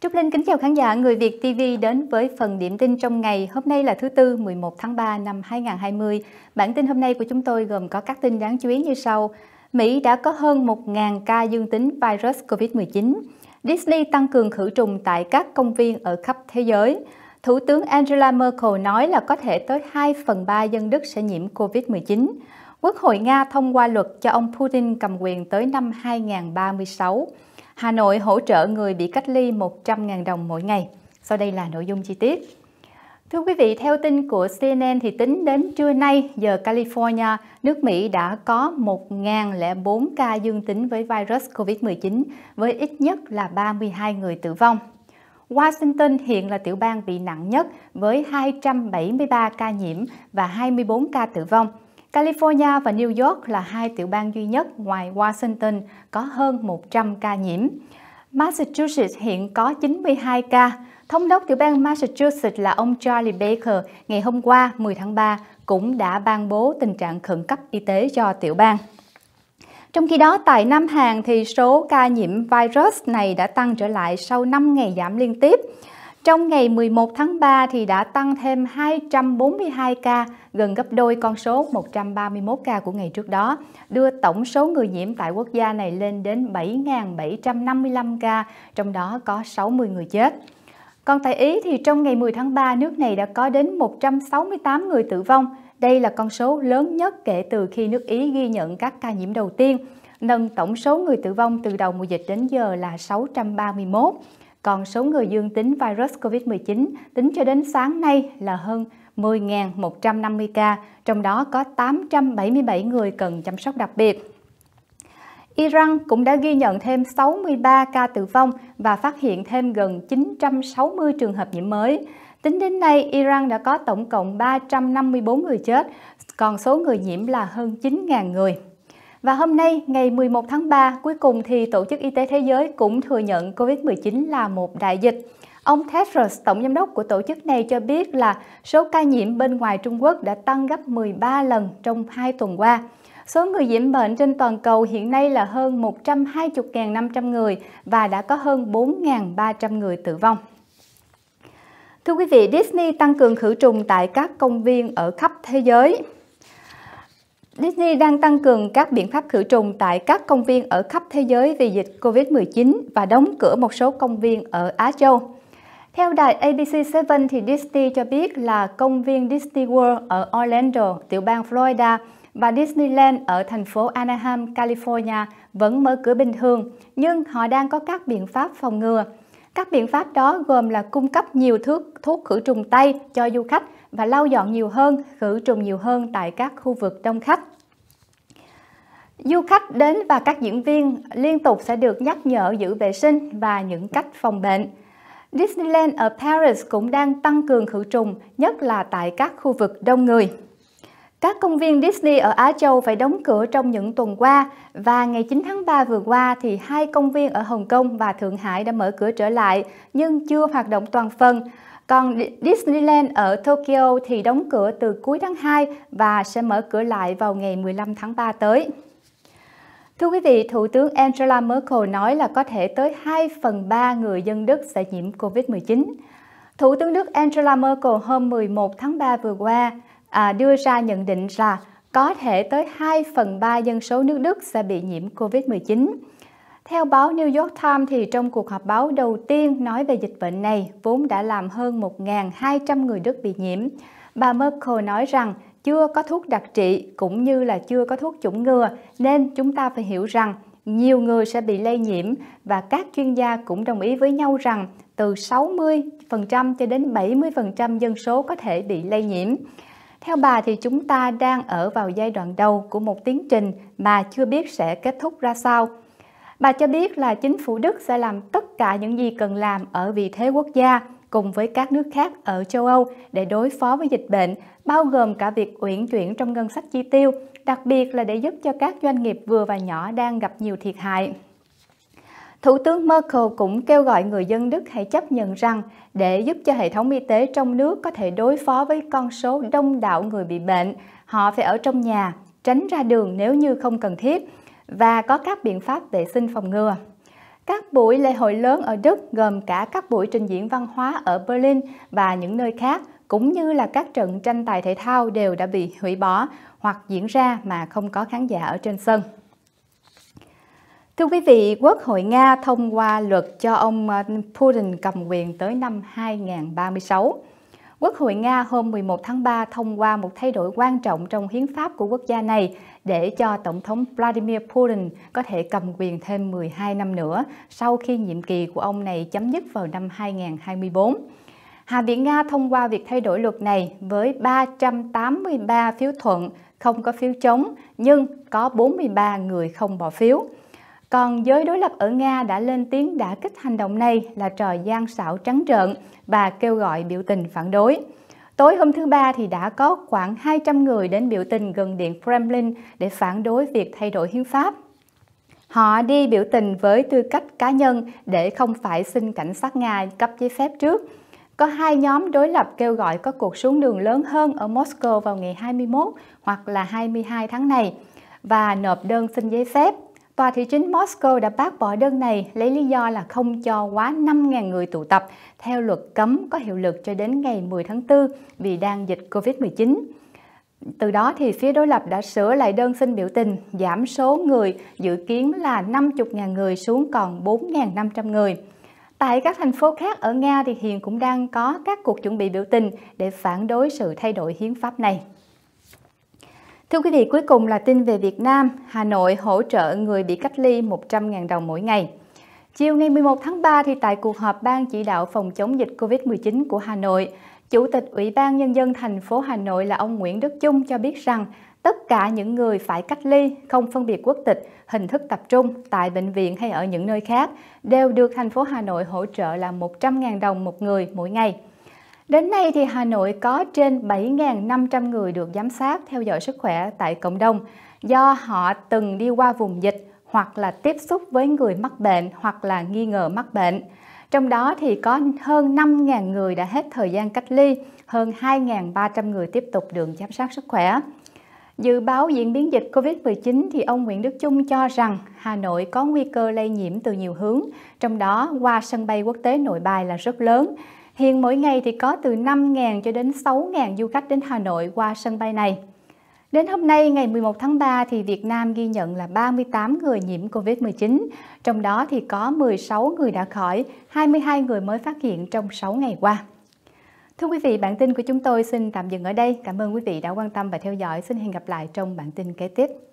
Trúc Linh kính chào khán giả Người Việt TV đến với phần điểm tin trong ngày. Hôm nay là thứ Tư 11 tháng 3 năm 2020. Bản tin hôm nay của chúng tôi gồm có các tin đáng chú ý như sau. Mỹ đã có hơn 1.000 ca dương tính virus COVID-19. Disney tăng cường khử trùng tại các công viên ở khắp thế giới. Thủ tướng Angela Merkel nói là có thể tới 2 phần 3 dân Đức sẽ nhiễm COVID-19. Quốc hội Nga thông qua luật cho ông Putin cầm quyền tới năm 2036. Hà Nội hỗ trợ người bị cách ly 100.000 đồng mỗi ngày. Sau đây là nội dung chi tiết. Thưa quý vị, theo tin của CNN thì tính đến trưa nay giờ California, nước Mỹ đã có 1.004 ca dương tính với virus COVID-19 với ít nhất là 32 người tử vong. Washington hiện là tiểu bang bị nặng nhất với 273 ca nhiễm và 24 ca tử vong. California và New York là hai tiểu bang duy nhất ngoài Washington có hơn 100 ca nhiễm. Massachusetts hiện có 92 ca. Thống đốc tiểu bang Massachusetts là ông Charlie Baker ngày hôm qua 10 tháng 3 cũng đã ban bố tình trạng khẩn cấp y tế cho tiểu bang. Trong khi đó, tại Nam Hàn thì số ca nhiễm virus này đã tăng trở lại sau 5 ngày giảm liên tiếp. Trong ngày 11 tháng 3 thì đã tăng thêm 242 ca, gần gấp đôi con số 131 ca của ngày trước đó, đưa tổng số người nhiễm tại quốc gia này lên đến 7.755 ca, trong đó có 60 người chết. Còn tại Ý thì trong ngày 10 tháng 3, nước này đã có đến 168 người tử vong. Đây là con số lớn nhất kể từ khi nước Ý ghi nhận các ca nhiễm đầu tiên, nâng tổng số người tử vong từ đầu mùa dịch đến giờ là 631. Còn số người dương tính virus COVID-19 tính cho đến sáng nay là hơn 10.150 ca, trong đó có 877 người cần chăm sóc đặc biệt. Iran cũng đã ghi nhận thêm 63 ca tử vong và phát hiện thêm gần 960 trường hợp nhiễm mới. Tính đến nay, Iran đã có tổng cộng 354 người chết, còn số người nhiễm là hơn 9.000 người. Và hôm nay, ngày 11 tháng 3, cuối cùng thì Tổ chức Y tế Thế giới cũng thừa nhận COVID-19 là một đại dịch. Ông Tedros, tổng giám đốc của tổ chức này cho biết là số ca nhiễm bên ngoài Trung Quốc đã tăng gấp 13 lần trong 2 tuần qua. Số người nhiễm bệnh trên toàn cầu hiện nay là hơn 120.500 người và đã có hơn 4.300 người tử vong. Thưa quý vị, Disney tăng cường khử trùng tại các công viên ở khắp thế giới. Disney đang tăng cường các biện pháp khử trùng tại các công viên ở khắp thế giới vì dịch COVID-19 và đóng cửa một số công viên ở Á Châu. Theo đài ABC7 thì Disney cho biết là công viên Disney World ở Orlando, tiểu bang Florida và Disneyland ở thành phố Anaheim, California vẫn mở cửa bình thường, nhưng họ đang có các biện pháp phòng ngừa. Các biện pháp đó gồm là cung cấp nhiều thước thuốc khử trùng tay cho du khách và lau dọn nhiều hơn, khử trùng nhiều hơn tại các khu vực đông khách. Du khách đến và các diễn viên liên tục sẽ được nhắc nhở giữ vệ sinh và những cách phòng bệnh. Disneyland ở Paris cũng đang tăng cường khử trùng, nhất là tại các khu vực đông người. Các công viên Disney ở Á Châu phải đóng cửa trong những tuần qua và ngày 9 tháng 3 vừa qua thì hai công viên ở Hồng Kông và Thượng Hải đã mở cửa trở lại nhưng chưa hoạt động toàn phần. Còn Disneyland ở Tokyo thì đóng cửa từ cuối tháng 2 và sẽ mở cửa lại vào ngày 15 tháng 3 tới. Thưa quý vị, Thủ tướng Angela Merkel nói là có thể tới 2 phần 3 người dân Đức sẽ nhiễm COVID-19. Thủ tướng Đức Angela Merkel hôm 11 tháng 3 vừa qua à, đưa ra nhận định là có thể tới 2 phần 3 dân số nước Đức sẽ bị nhiễm COVID-19. Theo báo New York Times thì trong cuộc họp báo đầu tiên nói về dịch bệnh này vốn đã làm hơn 1.200 người Đức bị nhiễm. Bà Merkel nói rằng chưa có thuốc đặc trị cũng như là chưa có thuốc chủng ngừa nên chúng ta phải hiểu rằng nhiều người sẽ bị lây nhiễm và các chuyên gia cũng đồng ý với nhau rằng từ 60% cho đến 70% dân số có thể bị lây nhiễm. Theo bà thì chúng ta đang ở vào giai đoạn đầu của một tiến trình mà chưa biết sẽ kết thúc ra sao Bà cho biết là chính phủ Đức sẽ làm tất cả những gì cần làm ở vị thế quốc gia cùng với các nước khác ở châu Âu để đối phó với dịch bệnh, bao gồm cả việc uyển chuyển trong ngân sách chi tiêu, đặc biệt là để giúp cho các doanh nghiệp vừa và nhỏ đang gặp nhiều thiệt hại. Thủ tướng Merkel cũng kêu gọi người dân Đức hãy chấp nhận rằng để giúp cho hệ thống y tế trong nước có thể đối phó với con số đông đảo người bị bệnh, họ phải ở trong nhà, tránh ra đường nếu như không cần thiết và có các biện pháp vệ sinh phòng ngừa. Các buổi lễ hội lớn ở Đức gồm cả các buổi trình diễn văn hóa ở Berlin và những nơi khác cũng như là các trận tranh tài thể thao đều đã bị hủy bỏ hoặc diễn ra mà không có khán giả ở trên sân. Thưa quý vị, Quốc hội Nga thông qua luật cho ông ờ, Putin cầm quyền tới năm 2036. Quốc hội Nga hôm 11 tháng 3 thông qua một thay đổi quan trọng trong hiến pháp của quốc gia này để cho Tổng thống Vladimir Putin có thể cầm quyền thêm 12 năm nữa sau khi nhiệm kỳ của ông này chấm dứt vào năm 2024. Hạ viện Nga thông qua việc thay đổi luật này với 383 phiếu thuận, không có phiếu chống, nhưng có 43 người không bỏ phiếu. Còn giới đối lập ở Nga đã lên tiếng đã kích hành động này là trò gian xảo trắng trợn và kêu gọi biểu tình phản đối. Tối hôm thứ Ba thì đã có khoảng 200 người đến biểu tình gần Điện Kremlin để phản đối việc thay đổi hiến pháp. Họ đi biểu tình với tư cách cá nhân để không phải xin cảnh sát Nga cấp giấy phép trước. Có hai nhóm đối lập kêu gọi có cuộc xuống đường lớn hơn ở Moscow vào ngày 21 hoặc là 22 tháng này và nộp đơn xin giấy phép Tòa thị chính Moscow đã bác bỏ đơn này lấy lý do là không cho quá 5.000 người tụ tập theo luật cấm có hiệu lực cho đến ngày 10 tháng 4 vì đang dịch Covid-19. Từ đó thì phía đối lập đã sửa lại đơn xin biểu tình, giảm số người dự kiến là 50.000 người xuống còn 4.500 người. Tại các thành phố khác ở Nga thì hiện cũng đang có các cuộc chuẩn bị biểu tình để phản đối sự thay đổi hiến pháp này. Thưa quý vị, cuối cùng là tin về Việt Nam. Hà Nội hỗ trợ người bị cách ly 100.000 đồng mỗi ngày. Chiều ngày 11 tháng 3 thì tại cuộc họp Ban chỉ đạo phòng chống dịch COVID-19 của Hà Nội, Chủ tịch Ủy ban Nhân dân thành phố Hà Nội là ông Nguyễn Đức Chung cho biết rằng tất cả những người phải cách ly, không phân biệt quốc tịch, hình thức tập trung tại bệnh viện hay ở những nơi khác đều được thành phố Hà Nội hỗ trợ là 100.000 đồng một người mỗi ngày. Đến nay thì Hà Nội có trên 7.500 người được giám sát theo dõi sức khỏe tại cộng đồng do họ từng đi qua vùng dịch hoặc là tiếp xúc với người mắc bệnh hoặc là nghi ngờ mắc bệnh. Trong đó thì có hơn 5.000 người đã hết thời gian cách ly, hơn 2.300 người tiếp tục được giám sát sức khỏe. Dự báo diễn biến dịch COVID-19 thì ông Nguyễn Đức Chung cho rằng Hà Nội có nguy cơ lây nhiễm từ nhiều hướng, trong đó qua sân bay quốc tế Nội Bài là rất lớn Hiện mỗi ngày thì có từ 5.000 cho đến 6.000 du khách đến Hà Nội qua sân bay này. Đến hôm nay ngày 11 tháng 3 thì Việt Nam ghi nhận là 38 người nhiễm Covid-19, trong đó thì có 16 người đã khỏi, 22 người mới phát hiện trong 6 ngày qua. Thưa quý vị, bản tin của chúng tôi xin tạm dừng ở đây. Cảm ơn quý vị đã quan tâm và theo dõi. Xin hẹn gặp lại trong bản tin kế tiếp.